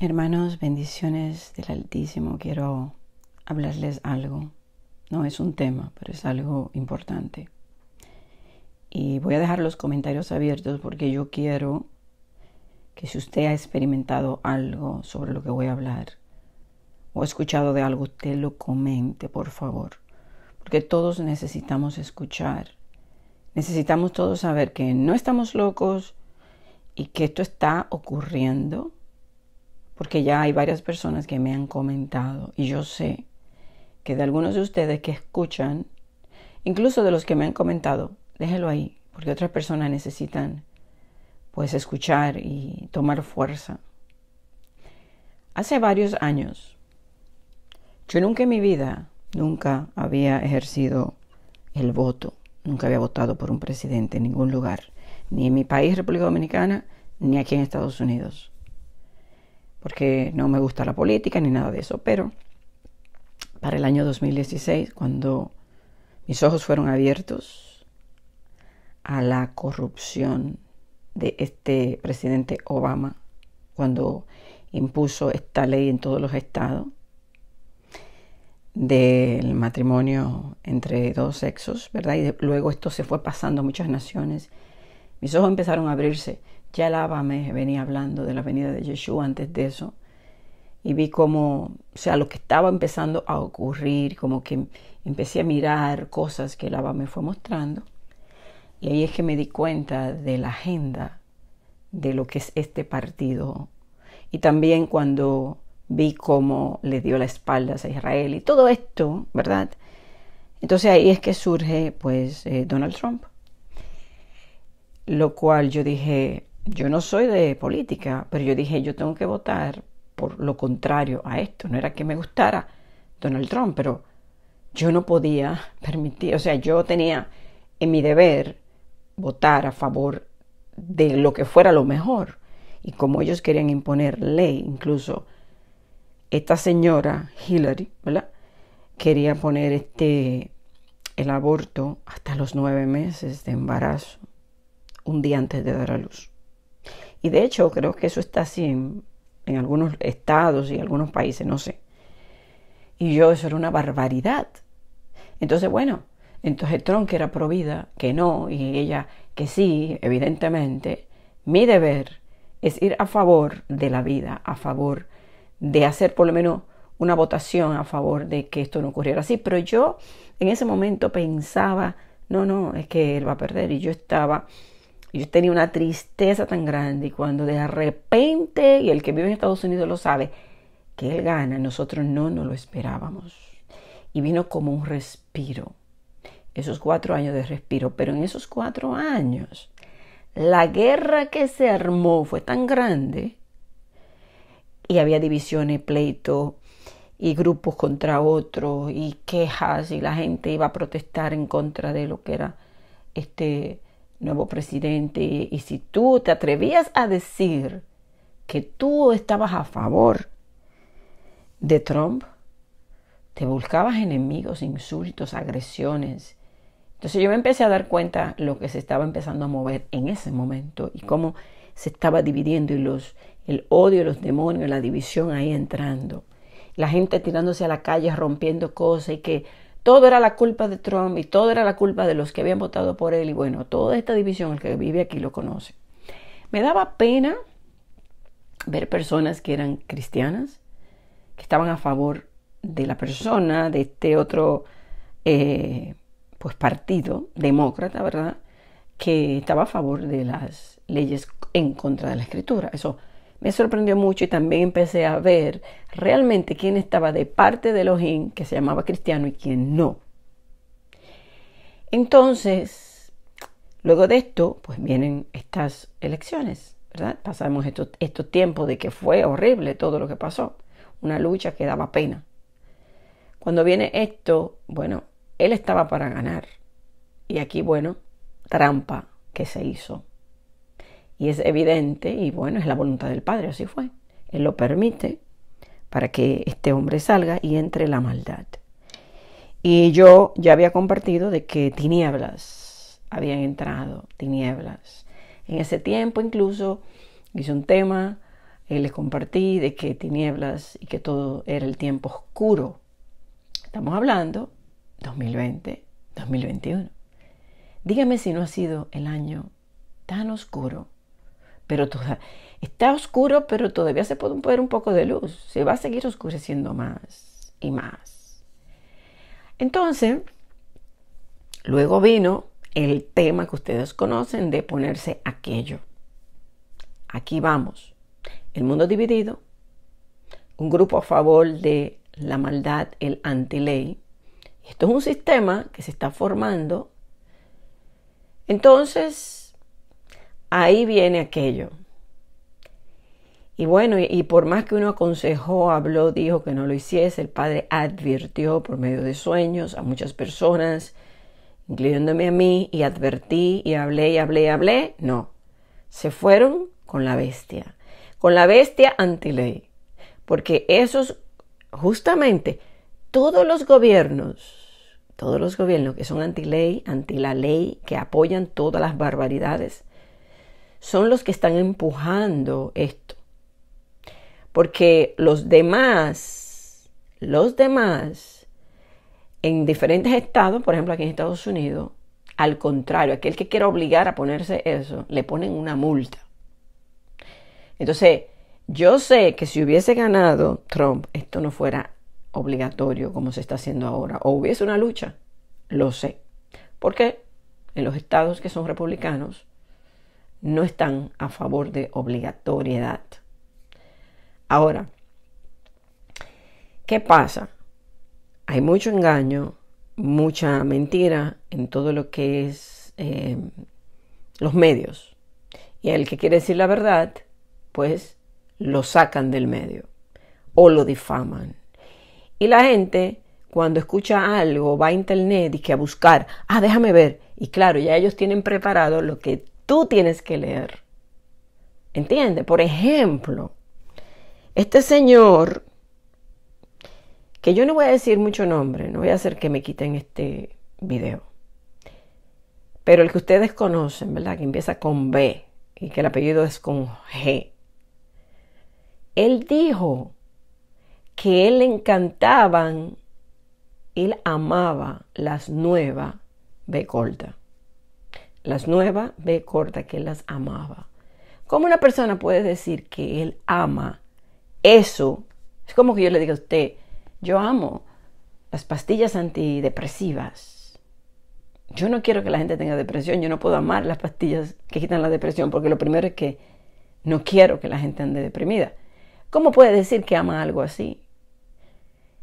Hermanos, bendiciones del Altísimo, quiero hablarles algo. No es un tema, pero es algo importante. Y voy a dejar los comentarios abiertos porque yo quiero que si usted ha experimentado algo sobre lo que voy a hablar o ha escuchado de algo, usted lo comente, por favor. Porque todos necesitamos escuchar. Necesitamos todos saber que no estamos locos y que esto está ocurriendo porque ya hay varias personas que me han comentado y yo sé que de algunos de ustedes que escuchan, incluso de los que me han comentado, déjelo ahí, porque otras personas necesitan pues escuchar y tomar fuerza. Hace varios años, yo nunca en mi vida, nunca había ejercido el voto, nunca había votado por un presidente en ningún lugar, ni en mi país, República Dominicana, ni aquí en Estados Unidos porque no me gusta la política ni nada de eso, pero para el año 2016, cuando mis ojos fueron abiertos a la corrupción de este presidente Obama, cuando impuso esta ley en todos los estados del matrimonio entre dos sexos, ¿verdad? Y luego esto se fue pasando a muchas naciones. Mis ojos empezaron a abrirse ya Lava venía hablando de la venida de Yeshua antes de eso. Y vi como, o sea, lo que estaba empezando a ocurrir, como que em-, empecé a mirar cosas que Lava me fue mostrando. Y ahí es que me di cuenta de la agenda de lo que es este partido. Y también cuando vi cómo le dio la espalda a Israel y todo esto, ¿verdad? Entonces ahí es que surge pues eh, Donald Trump. Lo cual yo dije, yo no soy de política, pero yo dije, yo tengo que votar por lo contrario a esto. No era que me gustara Donald Trump, pero yo no podía permitir, o sea, yo tenía en mi deber votar a favor de lo que fuera lo mejor. Y como ellos querían imponer ley, incluso esta señora Hillary, ¿verdad? Quería poner este el aborto hasta los nueve meses de embarazo, un día antes de dar a luz. Y de hecho creo que eso está así en, algunos estados y algunos países, no sé. Y yo eso era una barbaridad. Entonces, bueno, entonces Tron, que era provida, que no, y ella que sí, evidentemente, mi deber es ir a favor de la vida, a favor de hacer por lo menos una votación a favor de que esto no ocurriera así. Pero yo en ese momento pensaba, no, no, es que él va a perder. Y yo estaba yo tenía una tristeza tan grande y cuando de repente, y el que vive en Estados Unidos lo sabe, que él gana, nosotros no nos lo esperábamos. Y vino como un respiro, esos cuatro años de respiro, pero en esos cuatro años, la guerra que se armó fue tan grande y había divisiones, pleito, y grupos contra otros y quejas y la gente iba a protestar en contra de lo que era este nuevo presidente, y si tú te atrevías a decir que tú estabas a favor de Trump, te buscabas enemigos, insultos, agresiones. Entonces yo me empecé a dar cuenta lo que se estaba empezando a mover en ese momento y cómo se estaba dividiendo y los, el odio, los demonios, la división ahí entrando. La gente tirándose a la calle, rompiendo cosas y que todo era la culpa de Trump y todo era la culpa de los que habían votado por él. Y bueno, toda esta división, el que vive aquí lo conoce. Me daba pena ver personas que eran cristianas, que estaban a favor de la persona, de este otro eh, pues partido demócrata, ¿verdad? Que estaba a favor de las leyes en contra de la escritura. Eso me sorprendió mucho y también empecé a ver realmente quién estaba de parte de Elohim, que se llamaba cristiano, y quién no. Entonces, luego de esto, pues vienen estas elecciones, ¿verdad? Pasamos estos, estos tiempos de que fue horrible todo lo que pasó, una lucha que daba pena. Cuando viene esto, bueno, él estaba para ganar. Y aquí, bueno, trampa que se hizo y es evidente, y bueno, es la voluntad del Padre, así fue. Él lo permite para que este hombre salga y entre la maldad. Y yo ya había compartido de que tinieblas habían entrado, tinieblas. En ese tiempo incluso hice un tema, eh, les compartí de que tinieblas y que todo era el tiempo oscuro. Estamos hablando 2020, 2021. Dígame si no ha sido el año tan oscuro pero está oscuro, pero todavía se puede poner un poco de luz. Se va a seguir oscureciendo más y más. Entonces, luego vino el tema que ustedes conocen de ponerse aquello. Aquí vamos. El mundo dividido, un grupo a favor de la maldad, el antiley. Esto es un sistema que se está formando. Entonces, ahí viene aquello. Y bueno, y, por más que uno aconsejó, habló, dijo que no lo hiciese, el padre advirtió por medio de sueños a muchas personas, incluyéndome a mí, y advertí, y hablé, y hablé, y hablé. No, se fueron con la bestia, con la bestia antiley, porque esos, justamente, todos los gobiernos, todos los gobiernos que son antiley, anti la ley, que apoyan todas las barbaridades, son los que están empujando esto. Porque los demás, los demás, en diferentes estados, por ejemplo aquí en Estados Unidos, al contrario, aquel que quiera obligar a ponerse eso, le ponen una multa. Entonces, yo sé que si hubiese ganado Trump, esto no fuera obligatorio como se está haciendo ahora, o hubiese una lucha, lo sé. Porque en los estados que son republicanos, no están a favor de obligatoriedad. Ahora, ¿qué pasa? Hay mucho engaño, mucha mentira en todo lo que es eh, los medios. Y el que quiere decir la verdad, pues lo sacan del medio o lo difaman. Y la gente cuando escucha algo va a internet y que a buscar, ah, déjame ver. Y claro, ya ellos tienen preparado lo que tú tienes que leer. ¿Entiendes? Por ejemplo, este señor, que yo no voy a decir mucho nombre, no voy a hacer que me quiten este video, pero el que ustedes conocen, ¿verdad? Que empieza con B y que el apellido es con G. Él dijo que él le encantaban, él amaba las nuevas B las nuevas, ve corta, que él las amaba. ¿Cómo una persona puede decir que él ama eso? Es como que yo le diga a usted, yo amo las pastillas antidepresivas. Yo no quiero que la gente tenga depresión, yo no puedo amar las pastillas que quitan la depresión, porque lo primero es que no quiero que la gente ande deprimida. ¿Cómo puede decir que ama algo así?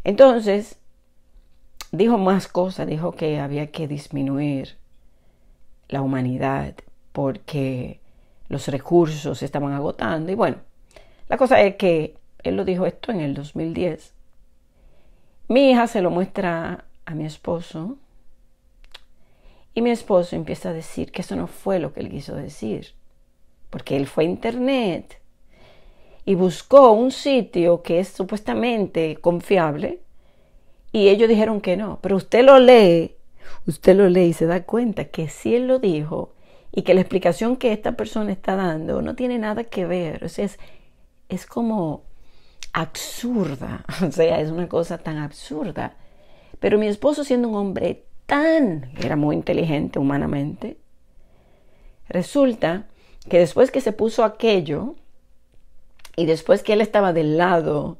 Entonces, dijo más cosas, dijo que había que disminuir la humanidad porque los recursos se estaban agotando. Y bueno, la cosa es que él lo dijo esto en el 2010. Mi hija se lo muestra a mi esposo y mi esposo empieza a decir que eso no fue lo que él quiso decir, porque él fue a internet y buscó un sitio que es supuestamente confiable y ellos dijeron que no, pero usted lo lee usted lo lee y se da cuenta que si él lo dijo y que la explicación que esta persona está dando no tiene nada que ver, o sea, es, es como absurda, o sea, es una cosa tan absurda. Pero mi esposo siendo un hombre tan, era muy inteligente humanamente, resulta que después que se puso aquello y después que él estaba del lado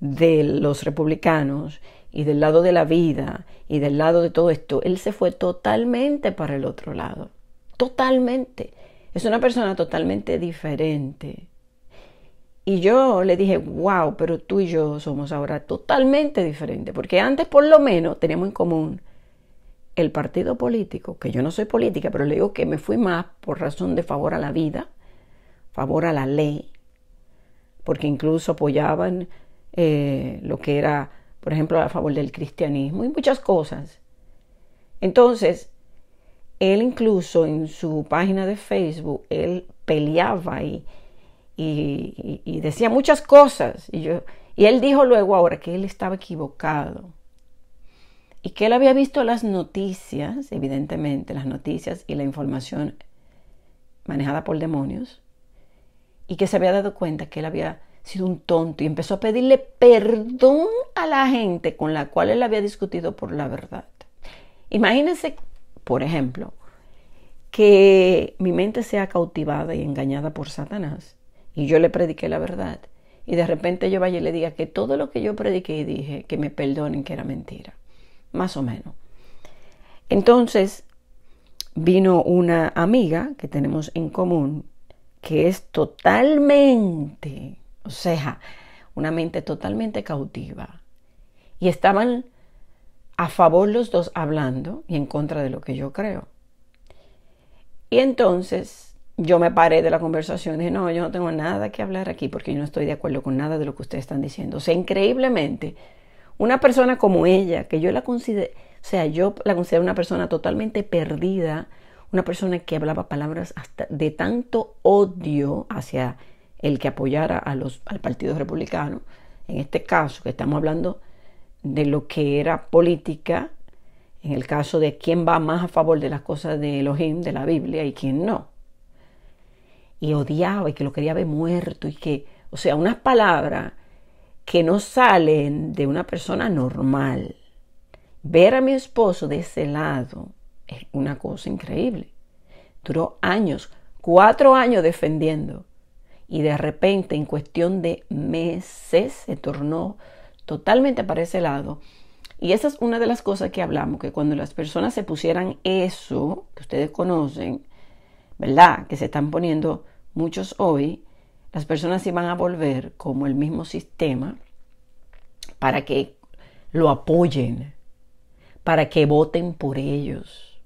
de los republicanos y del lado de la vida y del lado de todo esto, él se fue totalmente para el otro lado. Totalmente. Es una persona totalmente diferente. Y yo le dije, wow, pero tú y yo somos ahora totalmente diferentes, porque antes por lo menos teníamos en común el partido político, que yo no soy política, pero le digo que me fui más por razón de favor a la vida, favor a la ley, porque incluso apoyaban eh, lo que era por ejemplo, a favor del cristianismo y muchas cosas. Entonces, él incluso en su página de Facebook, él peleaba y, y, decía muchas cosas. Y, yo, y él dijo luego ahora que él estaba equivocado y que él había visto las noticias, evidentemente, las noticias y la información manejada por demonios, y que se había dado cuenta que él había sido un tonto y empezó a pedirle perdón a la gente con la cual él había discutido por la verdad. Imagínense, por ejemplo, que mi mente sea cautivada y engañada por Satanás y yo le prediqué la verdad y de repente yo vaya y le diga que todo lo que yo prediqué y dije, que me perdonen, que era mentira, más o menos. Entonces vino una amiga que tenemos en común que es totalmente o sea, una mente totalmente cautiva. Y estaban a favor los dos hablando y en contra de lo que yo creo. Y entonces yo me paré de la conversación y dije, no, yo no tengo nada que hablar aquí porque yo no estoy de acuerdo con nada de lo que ustedes están diciendo. O sea, increíblemente, una persona como ella, que yo la considero, o sea, yo la considero una persona totalmente perdida, una persona que hablaba palabras hasta de tanto odio hacia el que apoyara a los, al Partido Republicano, en este caso que estamos hablando de lo que era política, en el caso de quién va más a favor de las cosas de Elohim, de la Biblia, y quién no. Y odiaba y que lo quería ver muerto y que, o sea, unas palabras que no salen de una persona normal. Ver a mi esposo de ese lado es una cosa increíble. Duró años, cuatro años defendiendo y de repente en cuestión de meses se tornó totalmente para ese lado. Y esa es una de las cosas que hablamos, que cuando las personas se pusieran eso, que ustedes conocen, ¿verdad? Que se están poniendo muchos hoy, las personas van a volver como el mismo sistema para que lo apoyen, para que voten por ellos.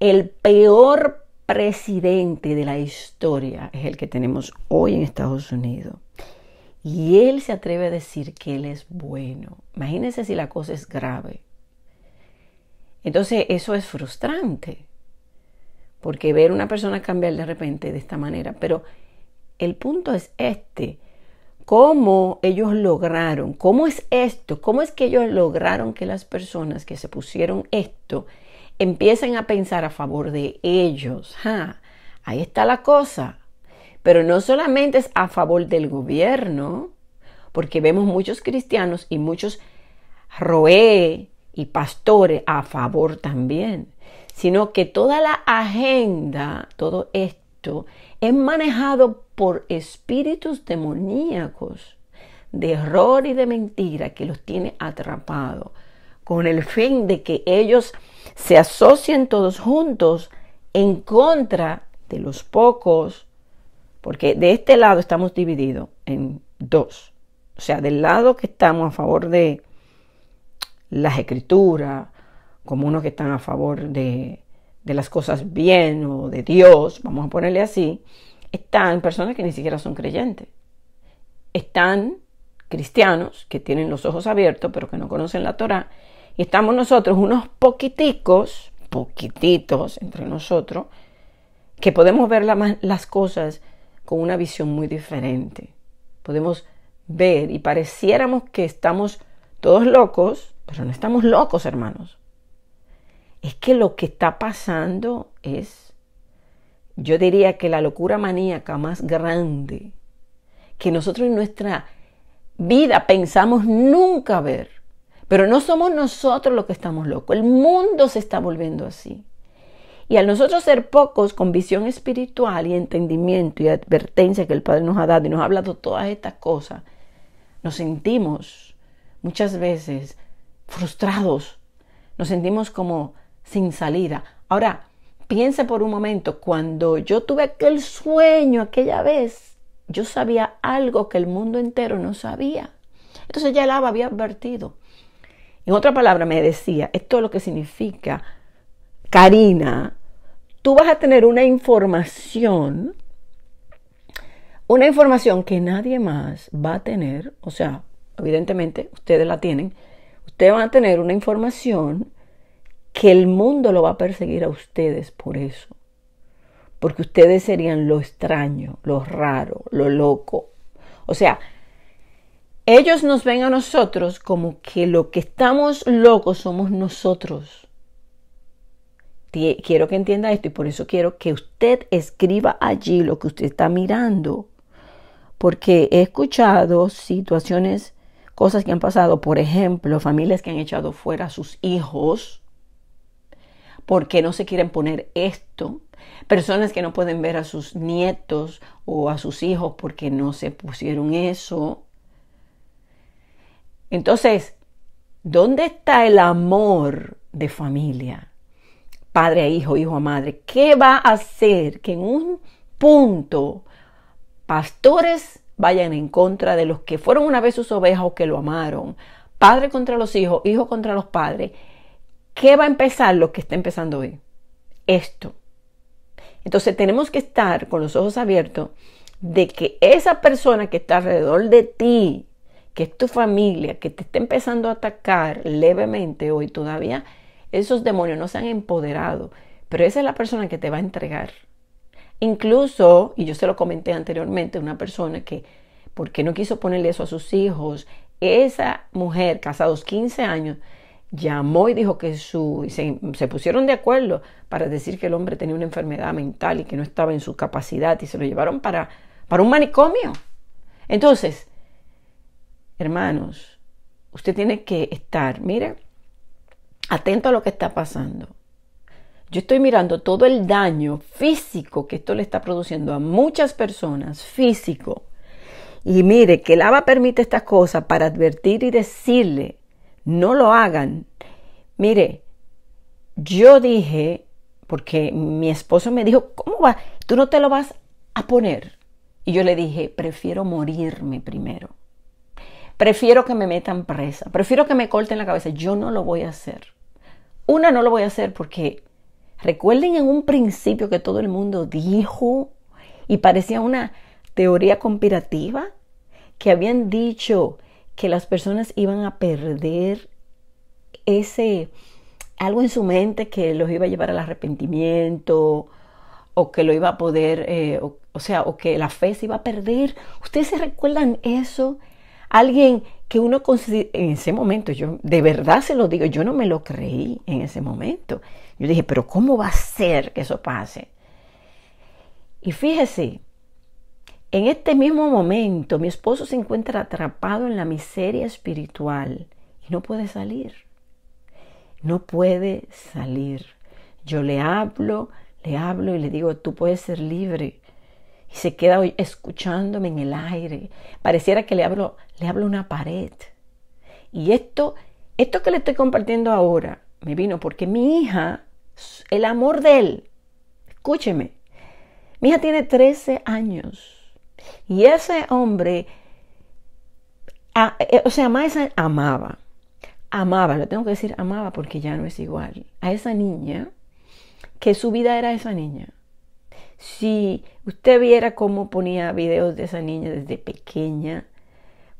El peor presidente de la historia es el que tenemos hoy en Estados Unidos. Y él se atreve a decir que él es bueno. Imagínense si la cosa es grave. Entonces eso es frustrante. Porque ver una persona cambiar de repente de esta manera. Pero el punto es este. ¿Cómo ellos lograron? ¿Cómo es esto? ¿Cómo es que ellos lograron que las personas que se pusieron esto empiecen a pensar a favor de ellos. Ahí está la cosa. Pero no solamente es a favor del gobierno, porque vemos muchos cristianos y muchos roe y pastores a favor también, sino que toda la agenda, todo esto, es manejado por espíritus demoníacos de error y de mentira que los tiene atrapados con el fin de que ellos se asocien todos juntos en contra de los pocos, porque de este lado estamos divididos en dos. O sea, del lado que estamos a favor de las escrituras, como unos que están a favor de, las cosas bien o de Dios, vamos a ponerle así, están personas que ni siquiera son creyentes. Están cristianos que tienen los ojos abiertos, pero que no conocen la Torah estamos nosotros unos poquiticos, poquititos entre nosotros, que podemos ver las cosas con una visión muy diferente. Podemos ver y pareciéramos que estamos todos locos, pero no estamos locos, hermanos. Es que lo que está pasando es, yo diría que la locura maníaca más grande que nosotros en nuestra vida pensamos nunca ver. Pero no somos nosotros los que estamos locos, el mundo se está volviendo así. Y al nosotros ser pocos con visión espiritual y entendimiento y advertencia que el Padre nos ha dado y nos ha hablado todas estas cosas, nos sentimos muchas veces frustrados, nos sentimos como sin salida. Ahora, piensa por un momento, cuando yo tuve aquel sueño aquella vez, yo sabía algo que el mundo entero no sabía. Entonces ya el Abba había advertido. En otra palabra, me decía, esto es lo que significa, Karina, tú vas a tener una información, una información que nadie más va a tener, o sea, evidentemente ustedes la tienen, ustedes van a tener una información que el mundo lo va a perseguir a ustedes por eso, porque ustedes serían lo extraño, lo raro, lo loco. O sea, ellos nos ven a nosotros como que lo que estamos locos somos nosotros. Quiero que entienda esto y por eso quiero que usted escriba allí lo que usted está mirando. Porque he escuchado situaciones, cosas que han pasado, por ejemplo, familias que han echado fuera a sus hijos porque no se quieren poner esto, personas que no pueden ver a sus nietos o a sus hijos porque no se pusieron eso, entonces, ¿dónde está el amor de familia? Padre a hijo, hijo a madre. ¿Qué va a hacer que en un punto pastores vayan en contra de los que fueron una vez sus ovejas o que lo amaron? Padre contra los hijos, hijo contra los padres. ¿Qué va a empezar lo que está empezando hoy? Esto. Entonces tenemos que estar con los ojos abiertos de que esa persona que está alrededor de ti, que es tu familia, que te está empezando a atacar levemente hoy todavía, esos demonios no se han empoderado, pero esa es la persona que te va a entregar. Incluso, y yo se lo comenté anteriormente, una persona que, porque no quiso ponerle eso a sus hijos, esa mujer casados 15 años, llamó y dijo que su, se, se, pusieron de acuerdo para decir que el hombre tenía una enfermedad mental y que no estaba en su capacidad y se lo llevaron para, para un manicomio. Entonces, hermanos, usted tiene que estar, mire, atento a lo que está pasando. Yo estoy mirando todo el daño físico que esto le está produciendo a muchas personas, físico. Y mire, que el ABA permite estas cosas para advertir y decirle, no lo hagan. Mire, yo dije, porque mi esposo me dijo, ¿cómo va? Tú no te lo vas a poner. Y yo le dije, prefiero morirme primero. Prefiero que me metan presa, prefiero que me corten la cabeza. Yo no lo voy a hacer. Una, no lo voy a hacer porque recuerden en un principio que todo el mundo dijo y parecía una teoría conspirativa que habían dicho que las personas iban a perder ese algo en su mente que los iba a llevar al arrepentimiento o que lo iba a poder, eh, o, sea, o que la fe se iba a perder. ¿Ustedes se recuerdan eso? alguien que uno en ese momento, yo de verdad se lo digo, yo no me lo creí en ese momento. Yo dije, pero ¿cómo va a ser que eso pase? Y fíjese, en este mismo momento mi esposo se encuentra atrapado en la miseria espiritual y no puede salir. No puede salir. Yo le hablo, le hablo y le digo, tú puedes ser libre. Y se queda escuchándome en el aire. Pareciera que le hablo le hablo una pared. Y esto, esto que le estoy compartiendo ahora, me vino porque mi hija, el amor de él, escúcheme, mi hija tiene 13 años. Y ese hombre, eh, o sea, amaba, amaba, lo tengo que decir amaba porque ya no es igual, a esa niña, que su vida era esa niña. Si usted viera cómo ponía videos de esa niña desde pequeña,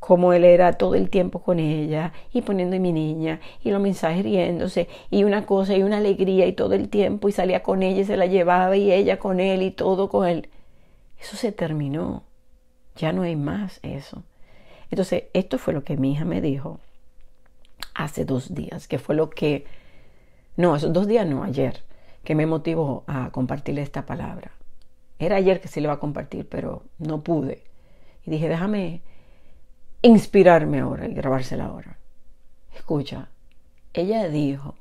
como él era todo el tiempo con ella y poniendo mi niña y los mensajes riéndose y una cosa y una alegría y todo el tiempo y salía con ella y se la llevaba y ella con él y todo con él. Eso se terminó. Ya no hay más eso. Entonces, esto fue lo que mi hija me dijo hace dos días, que fue lo que, no, esos dos días no, ayer, que me motivó a compartirle esta palabra. Era ayer que se le iba a compartir, pero no pude. Y dije, déjame inspirarme ahora y grabársela ahora. Escucha, ella dijo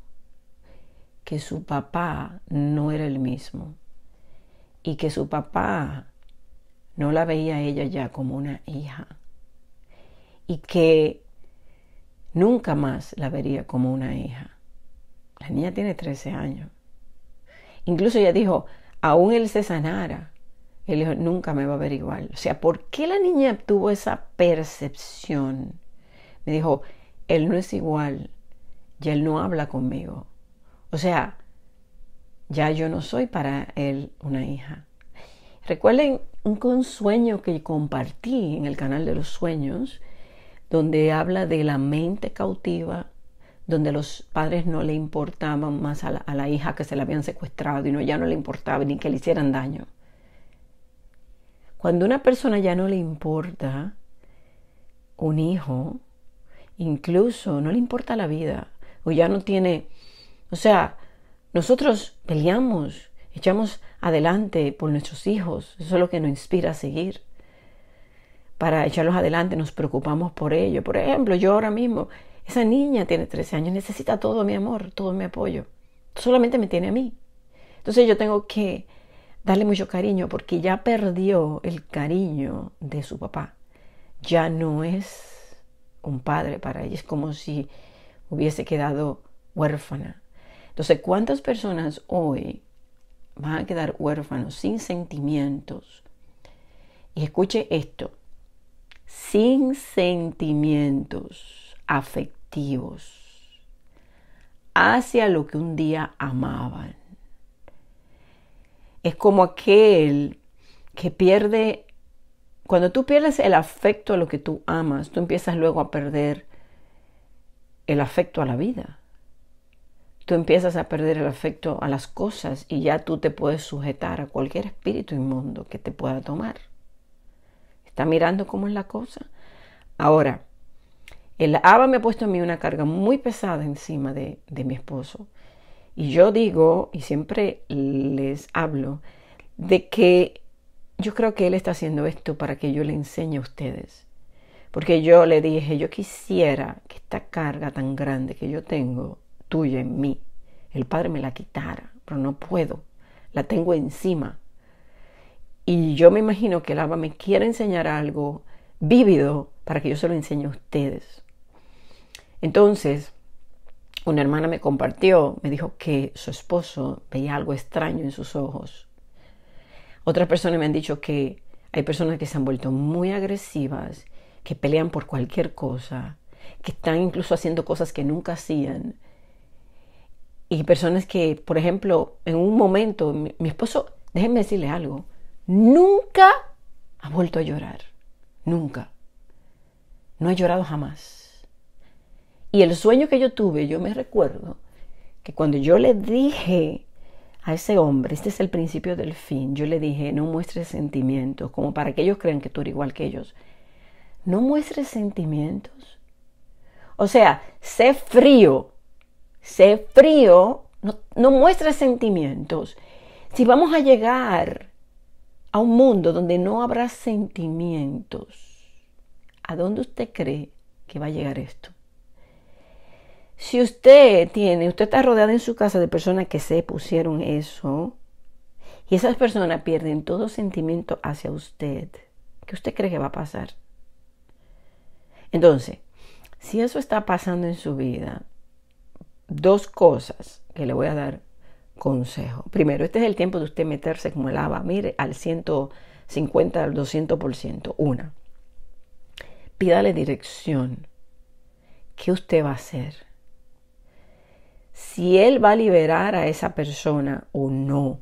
que su papá no era el mismo y que su papá no la veía ella ya como una hija y que nunca más la vería como una hija. La niña tiene 13 años. Incluso ella dijo, aún él se sanara, él dijo, nunca me va a ver igual. O sea, ¿por qué la niña tuvo esa percepción? Me dijo, él no es igual, y él no habla conmigo. O sea, ya yo no soy para él una hija. Recuerden un sueño que compartí en el canal de los sueños, donde habla de la mente cautiva, donde los padres no le importaban más a la, hija que se la habían secuestrado y no, ya no le importaba ni que le hicieran daño. Cuando una persona ya no le importa un hijo, incluso no le importa la vida, o ya no tiene, o sea, nosotros peleamos, echamos adelante por nuestros hijos, eso es lo que nos inspira a seguir. Para echarlos adelante nos preocupamos por ello. Por ejemplo, yo ahora mismo, esa niña tiene 13 años, necesita todo mi amor, todo mi apoyo. Solamente me tiene a mí. Entonces yo tengo que darle mucho cariño porque ya perdió el cariño de su papá. Ya no es un padre para ella, es como si hubiese quedado huérfana. Entonces, ¿cuántas personas hoy van a quedar huérfanos sin sentimientos? Y escuche esto, sin sentimientos afectivos hacia lo que un día amaban es como aquel que pierde, cuando tú pierdes el afecto a lo que tú amas, tú empiezas luego a perder el afecto a la vida. Tú empiezas a perder el afecto a las cosas y ya tú te puedes sujetar a cualquier espíritu inmundo que te pueda tomar. Está mirando cómo es la cosa. Ahora, el Abba me ha puesto a mí una carga muy pesada encima de, de mi esposo y yo digo, y siempre les hablo, de que yo creo que Él está haciendo esto para que yo le enseñe a ustedes. Porque yo le dije, yo quisiera que esta carga tan grande que yo tengo, tuya en mí, el Padre me la quitara, pero no puedo, la tengo encima. Y yo me imagino que el Abba me quiere enseñar algo vívido para que yo se lo enseñe a ustedes. Entonces, una hermana me compartió, me dijo que su esposo veía algo extraño en sus ojos. Otras personas me han dicho que hay personas que se han vuelto muy agresivas, que pelean por cualquier cosa, que están incluso haciendo cosas que nunca hacían. Y personas que, por ejemplo, en un momento, mi, esposo, déjenme decirle algo, nunca ha vuelto a llorar. Nunca. No ha llorado jamás. Y el sueño que yo tuve, yo me recuerdo que cuando yo le dije a ese hombre, este es el principio del fin, yo le dije, no muestres sentimientos, como para que ellos crean que tú eres igual que ellos. No muestres sentimientos. O sea, sé frío, sé frío, no, muestres sentimientos. Si vamos a llegar a un mundo donde no habrá sentimientos, ¿a dónde usted cree que va a llegar esto? Si usted tiene, usted está rodeado en su casa de personas que se pusieron eso y esas personas pierden todo sentimiento hacia usted, ¿qué usted cree que va a pasar? Entonces, si eso está pasando en su vida, dos cosas que le voy a dar consejo. Primero, este es el tiempo de usted meterse como el lava, mire, al 150, al 200%. Una, pídale dirección. ¿Qué usted va a hacer? si Él va a liberar a esa persona o no.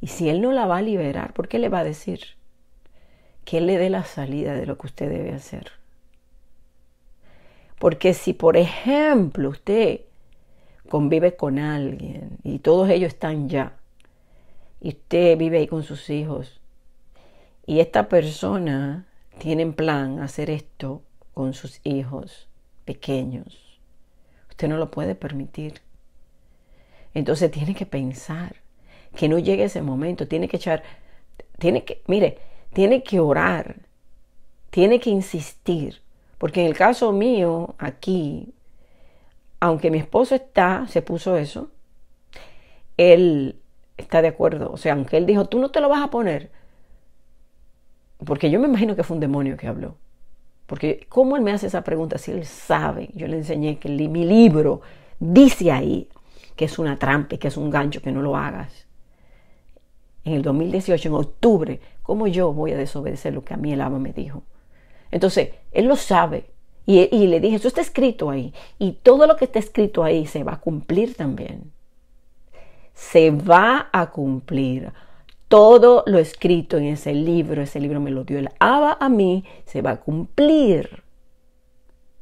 Y si Él no la va a liberar, ¿por qué le va a decir? Que Él le dé la salida de lo que usted debe hacer. Porque si, por ejemplo, usted convive con alguien y todos ellos están ya, y usted vive ahí con sus hijos, y esta persona tiene en plan hacer esto con sus hijos pequeños, Usted no lo puede permitir. Entonces tiene que pensar que no llegue ese momento, tiene que echar, tiene que, mire, tiene que orar, tiene que insistir, porque en el caso mío, aquí, aunque mi esposo está, se puso eso, él está de acuerdo, o sea, aunque él dijo, tú no te lo vas a poner, porque yo me imagino que fue un demonio que habló, porque ¿cómo él me hace esa pregunta si él sabe? Yo le enseñé que mi libro dice ahí que es una trampa y que es un gancho, que no lo hagas. En el 2018, en octubre, ¿cómo yo voy a desobedecer lo que a mí el ama me dijo? Entonces, él lo sabe. Y, y le dije, eso está escrito ahí. Y todo lo que está escrito ahí se va a cumplir también. Se va a cumplir todo lo escrito en ese libro, ese libro me lo dio el Abba a mí, se va a cumplir.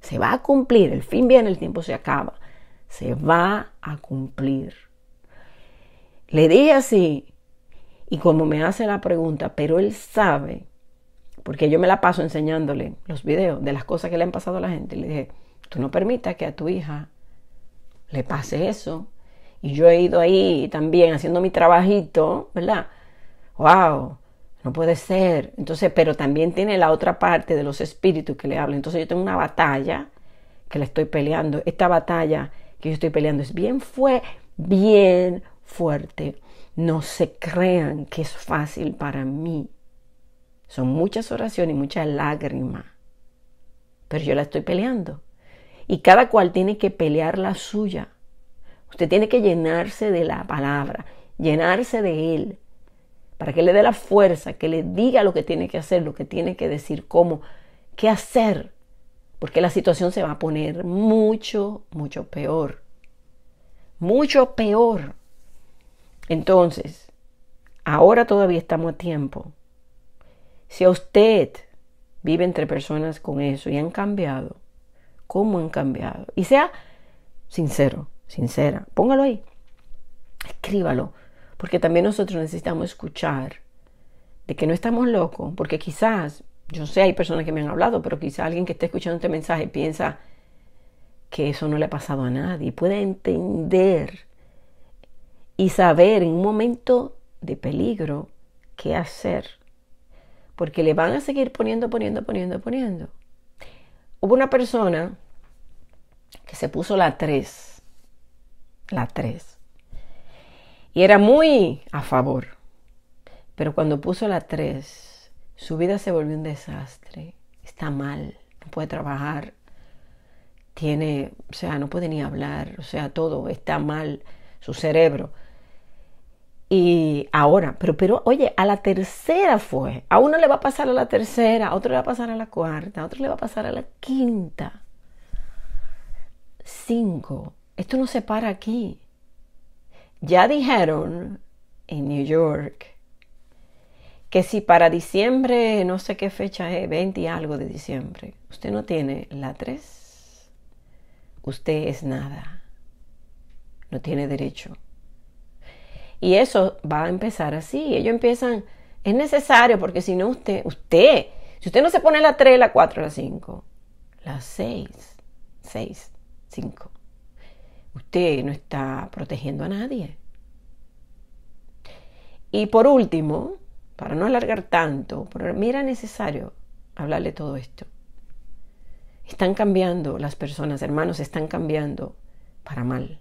Se va a cumplir. El fin viene, el tiempo se acaba. Se va a cumplir. Le dije así, y como me hace la pregunta, pero él sabe, porque yo me la paso enseñándole los videos de las cosas que le han pasado a la gente, le dije, tú no permitas que a tu hija le pase eso. Y yo he ido ahí también haciendo mi trabajito, ¿verdad? wow, no puede ser. Entonces, pero también tiene la otra parte de los espíritus que le hablan. Entonces yo tengo una batalla que la estoy peleando. Esta batalla que yo estoy peleando es bien fue bien fuerte. No se crean que es fácil para mí. Son muchas oraciones y muchas lágrimas. Pero yo la estoy peleando. Y cada cual tiene que pelear la suya. Usted tiene que llenarse de la palabra, llenarse de él, para que le dé la fuerza, que le diga lo que tiene que hacer, lo que tiene que decir, cómo, qué hacer, porque la situación se va a poner mucho, mucho peor, mucho peor. Entonces, ahora todavía estamos a tiempo. Si a usted vive entre personas con eso y han cambiado, ¿cómo han cambiado? Y sea sincero, sincera, póngalo ahí, escríbalo porque también nosotros necesitamos escuchar de que no estamos locos, porque quizás, yo sé, hay personas que me han hablado, pero quizás alguien que esté escuchando este mensaje piensa que eso no le ha pasado a nadie, puede entender y saber en un momento de peligro qué hacer, porque le van a seguir poniendo, poniendo, poniendo, poniendo. Hubo una persona que se puso la 3, la 3, y era muy a favor. Pero cuando puso la 3, su vida se volvió un desastre. Está mal, no puede trabajar, tiene, o sea, no puede ni hablar, o sea, todo está mal, su cerebro. Y ahora, pero, pero oye, a la tercera fue, a uno le va a pasar a la tercera, a otro le va a pasar a la cuarta, a otro le va a pasar a la quinta. Cinco, esto no se para aquí. Ya dijeron en New York que si para diciembre, no sé qué fecha es, 20 y algo de diciembre, usted no tiene la 3, usted es nada, no tiene derecho. Y eso va a empezar así, ellos empiezan, es necesario porque si no usted, usted, si usted no se pone la 3, la 4, la 5, la 6, 6, 5 Usted no está protegiendo a nadie. Y por último, para no alargar tanto, pero era necesario hablarle todo esto. Están cambiando las personas, hermanos, están cambiando para mal,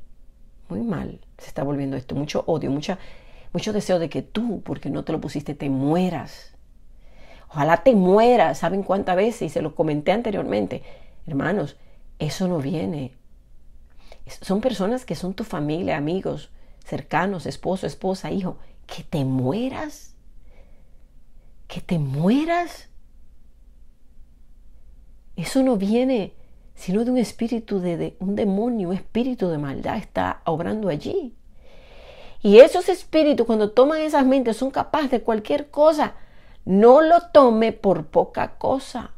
muy mal. Se está volviendo esto, mucho odio, mucha, mucho deseo de que tú, porque no te lo pusiste, te mueras. Ojalá te mueras, ¿saben cuántas veces? Y se lo comenté anteriormente. Hermanos, eso no viene son personas que son tu familia, amigos, cercanos, esposo, esposa, hijo. Que te mueras. Que te mueras. Eso no viene sino de un espíritu de, un demonio, un espíritu de maldad está obrando allí. Y esos espíritus cuando toman esas mentes son capaces de cualquier cosa. No lo tome por poca cosa.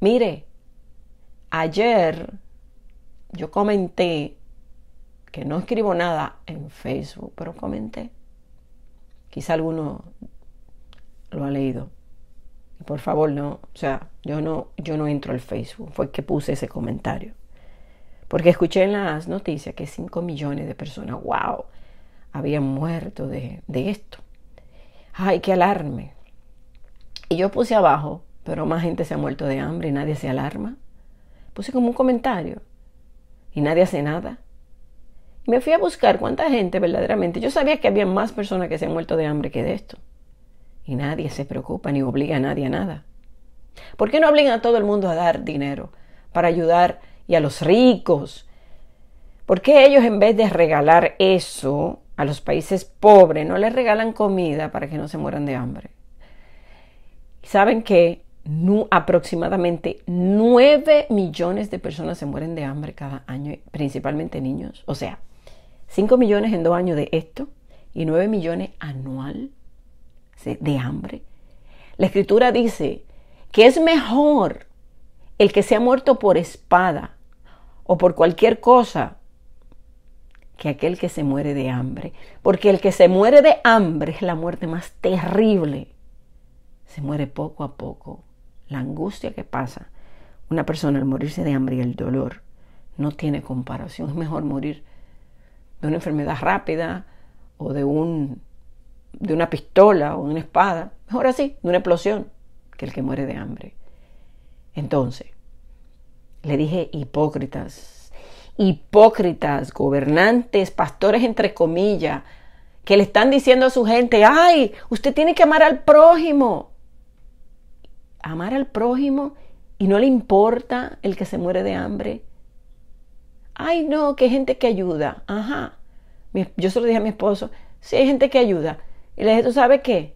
Mire, ayer yo comenté que no escribo nada en Facebook, pero comenté. Quizá alguno lo ha leído. Por favor, no, o sea, yo no, yo no entro al Facebook, fue que puse ese comentario. Porque escuché en las noticias que 5 millones de personas, wow, habían muerto de, de esto. Ay, qué alarme. Y yo puse abajo, pero más gente se ha muerto de hambre y nadie se alarma. Puse como un comentario y nadie hace nada. me fui a buscar cuánta gente verdaderamente. Yo sabía que había más personas que se han muerto de hambre que de esto. Y nadie se preocupa ni obliga a nadie a nada. ¿Por qué no obligan a todo el mundo a dar dinero para ayudar y a los ricos? ¿Por qué ellos en vez de regalar eso a los países pobres, no les regalan comida para que no se mueran de hambre? ¿Saben qué? aproximadamente 9 millones de personas se mueren de hambre cada año, principalmente niños. O sea, 5 millones en dos años de esto y 9 millones anual de hambre. La escritura dice que es mejor el que se ha muerto por espada o por cualquier cosa que aquel que se muere de hambre. Porque el que se muere de hambre es la muerte más terrible. Se muere poco a poco la angustia que pasa una persona al morirse de hambre y el dolor no tiene comparación. Es mejor morir de una enfermedad rápida o de, un, de una pistola o de una espada, mejor así, de una explosión, que el que muere de hambre. Entonces, le dije hipócritas, hipócritas, gobernantes, pastores entre comillas, que le están diciendo a su gente, ay, usted tiene que amar al prójimo amar al prójimo y no le importa el que se muere de hambre. Ay, no, que hay gente que ayuda. Ajá. Yo se lo dije a mi esposo, sí hay gente que ayuda. Y le dije, ¿tú sabes qué?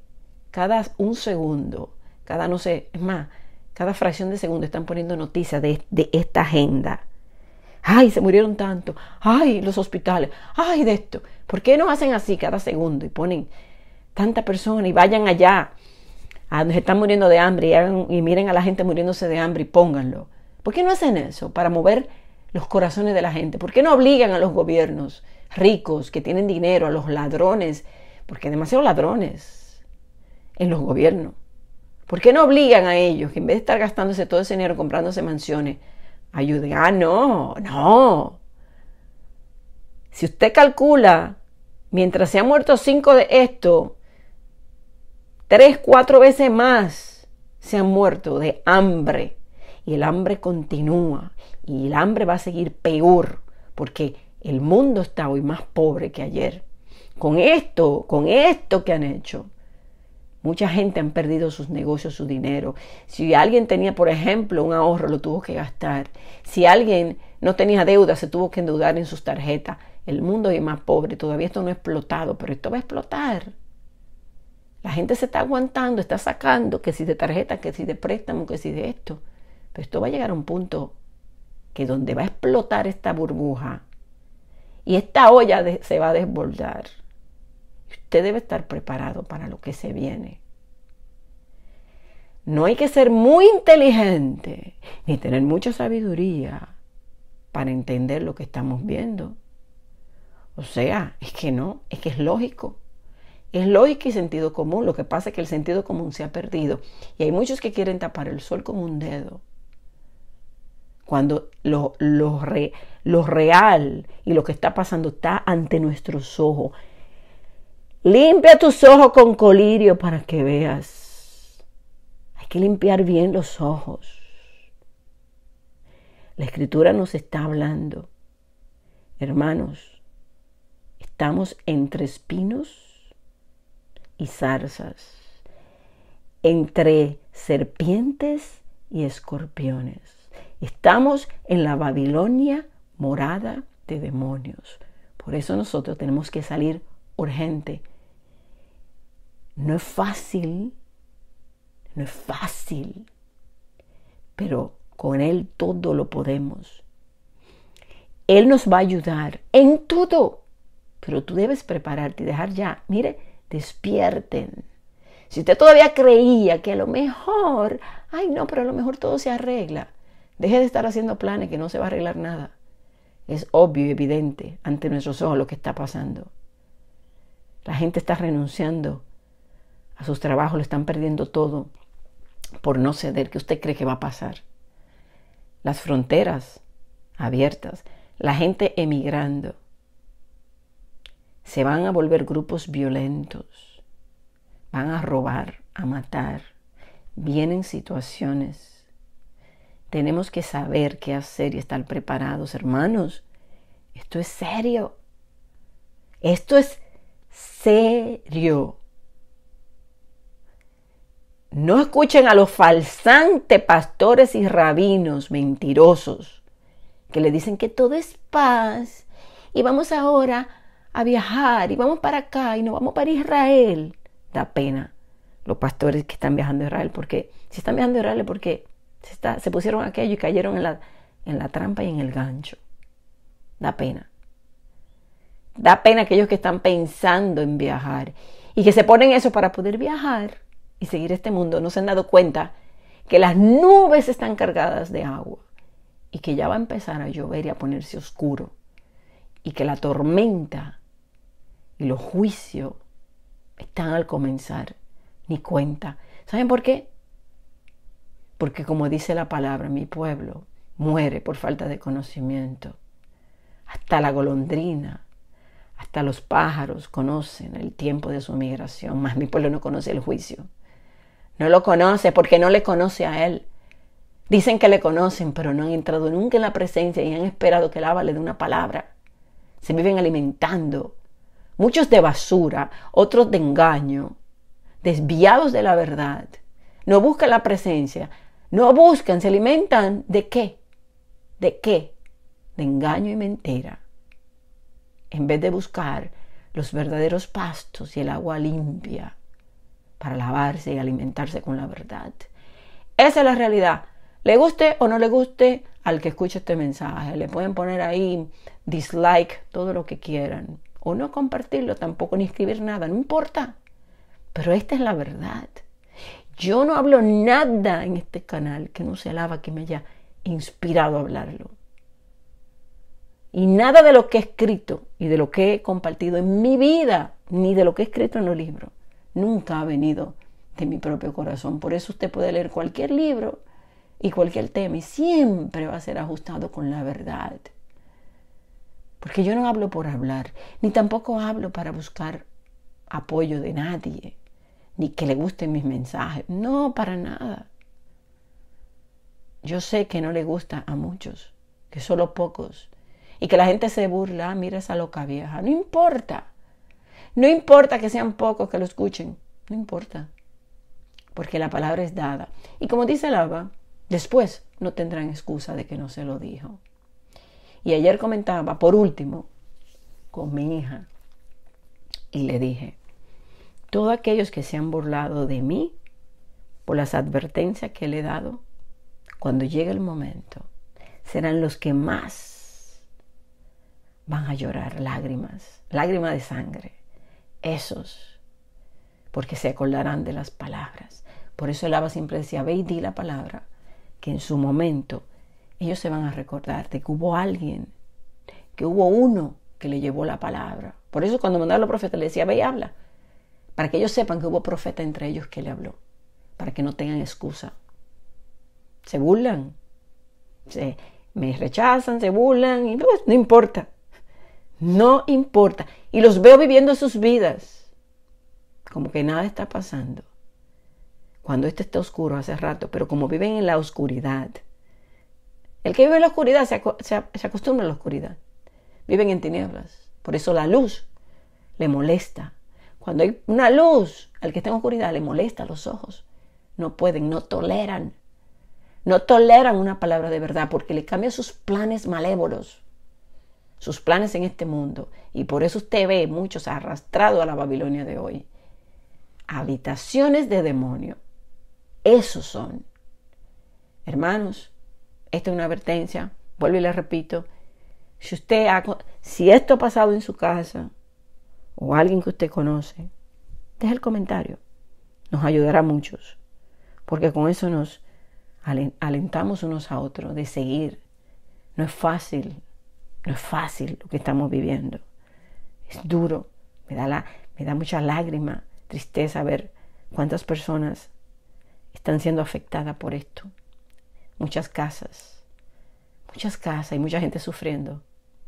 Cada un segundo, cada no sé, es más, cada fracción de segundo están poniendo noticias de, de esta agenda. Ay, se murieron tanto. Ay, los hospitales. Ay, de esto. ¿Por qué no hacen así cada segundo y ponen tanta persona y vayan allá Ah, están muriendo de hambre y, miren a la gente muriéndose de hambre y pónganlo. ¿Por qué no hacen eso? Para mover los corazones de la gente. ¿Por qué no obligan a los gobiernos ricos que tienen dinero, a los ladrones? Porque hay demasiados ladrones en los gobiernos. ¿Por qué no obligan a ellos que en vez de estar gastándose todo ese dinero comprándose mansiones, ayuden? Ah, no, no. Si usted calcula, mientras se han muerto cinco de esto tres, cuatro veces más se han muerto de hambre. Y el hambre continúa. Y el hambre va a seguir peor. Porque el mundo está hoy más pobre que ayer. Con esto, con esto que han hecho. Mucha gente han perdido sus negocios, su dinero. Si alguien tenía, por ejemplo, un ahorro, lo tuvo que gastar. Si alguien no tenía deuda, se tuvo que endeudar en sus tarjetas. El mundo es más pobre. Todavía esto no ha explotado, pero esto va a explotar. La gente se está aguantando, está sacando que si de tarjeta, que si de préstamo, que si de esto. Pero esto va a llegar a un punto que donde va a explotar esta burbuja y esta olla se va a desbordar. Usted debe estar preparado para lo que se viene. No hay que ser muy inteligente ni tener mucha sabiduría para entender lo que estamos viendo. O sea, es que no, es que es lógico. Es lógica y sentido común. Lo que pasa es que el sentido común se ha perdido. Y hay muchos que quieren tapar el sol con un dedo. Cuando lo, lo real y lo que está pasando está ante nuestros ojos. Limpia tus ojos con colirio para que veas. Hay que limpiar bien los ojos. La escritura nos está hablando. Hermanos, estamos entre espinos y zarzas, entre serpientes y escorpiones. Estamos en la Babilonia morada de demonios. Por eso nosotros tenemos que salir urgente. No es fácil, no es fácil, pero con Él todo lo podemos. Él nos va a ayudar en todo, pero tú debes prepararte y dejar ya. Mire, despierten. Si usted todavía creía que a lo mejor, ay no, pero a lo mejor todo se arregla, deje de estar haciendo planes que no se va a arreglar nada. Es obvio y evidente ante nuestros ojos lo que está pasando. La gente está renunciando a sus trabajos, lo están perdiendo todo por no ceder. ¿Qué usted cree que va a pasar? Las fronteras abiertas, la gente emigrando se van a volver grupos violentos, van a robar, a matar, vienen situaciones. Tenemos que saber qué hacer y estar preparados, hermanos. Esto es serio. Esto es serio. No escuchen a los falsantes pastores y rabinos mentirosos que le dicen que todo es paz y vamos ahora a viajar y vamos para acá y nos vamos para Israel. Da pena los pastores que están viajando a Israel porque si están viajando a Israel porque se, se pusieron aquello y cayeron en la, en la trampa y en el gancho. Da pena. Da pena aquellos que están pensando en viajar y que se ponen eso para poder viajar y seguir este mundo. No se han dado cuenta que las nubes están cargadas de agua y que ya va a empezar a llover y a ponerse oscuro y que la tormenta y los juicios están al comenzar, ni cuenta. ¿Saben por qué? Porque como dice la palabra, mi pueblo muere por falta de conocimiento. Hasta la golondrina, hasta los pájaros conocen el tiempo de su migración, más mi pueblo no conoce el juicio. No lo conoce porque no le conoce a él. Dicen que le conocen, pero no han entrado nunca en la presencia y han esperado que el le de una palabra. Se viven alimentando muchos de basura, otros de engaño, desviados de la verdad. No buscan la presencia, no buscan, se alimentan de qué? ¿De qué? De engaño y mentira. En vez de buscar los verdaderos pastos y el agua limpia para lavarse y alimentarse con la verdad. Esa es la realidad. Le guste o no le guste al que escuche este mensaje. Le pueden poner ahí dislike, todo lo que quieran o no compartirlo tampoco, ni escribir nada, no importa. Pero esta es la verdad. Yo no hablo nada en este canal que no se alaba que me haya inspirado a hablarlo. Y nada de lo que he escrito y de lo que he compartido en mi vida, ni de lo que he escrito en los libros, nunca ha venido de mi propio corazón. Por eso usted puede leer cualquier libro y cualquier tema y siempre va a ser ajustado con la verdad. Porque yo no hablo por hablar, ni tampoco hablo para buscar apoyo de nadie, ni que le gusten mis mensajes. No, para nada. Yo sé que no le gusta a muchos, que solo pocos, y que la gente se burla, ah, mira esa loca vieja. No importa. No importa que sean pocos que lo escuchen. No importa. Porque la palabra es dada. Y como dice el Lava, después no tendrán excusa de que no se lo dijo. Y ayer comentaba, por último, con mi hija, y le dije, todos aquellos que se han burlado de mí por las advertencias que le he dado, cuando llegue el momento, serán los que más van a llorar lágrimas, lágrimas de sangre. Esos, porque se acordarán de las palabras. Por eso el Abba siempre decía, ve y di la palabra, que en su momento ellos se van a recordar de que hubo alguien, que hubo uno que le llevó la palabra. Por eso cuando mandaron a los profetas le decía, ve y habla, para que ellos sepan que hubo profeta entre ellos que le habló, para que no tengan excusa. Se burlan, se, me rechazan, se burlan, pues, no importa, no importa. Y los veo viviendo sus vidas, como que nada está pasando. Cuando este está oscuro hace rato, pero como viven en la oscuridad, el que vive en la oscuridad se, acostumbra a la oscuridad. Viven en tinieblas. Por eso la luz le molesta. Cuando hay una luz, al que está en oscuridad le molesta los ojos. No pueden, no toleran. No toleran una palabra de verdad porque le cambia sus planes malévolos, sus planes en este mundo. Y por eso usted ve muchos arrastrados a la Babilonia de hoy. Habitaciones de demonio. Esos son. Hermanos, esta es una advertencia. Vuelvo y le repito. Si usted ha, si esto ha pasado en su casa o alguien que usted conoce, deje el comentario. Nos ayudará a muchos. Porque con eso nos alentamos unos a otros de seguir. No es fácil, no es fácil lo que estamos viviendo. Es duro, me da mucha lágrima, tristeza ver cuántas personas están siendo afectadas por esto muchas casas, muchas casas y mucha gente sufriendo,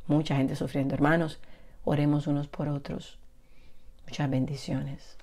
mucha gente sufriendo. Hermanos, oremos unos por otros. Muchas bendiciones.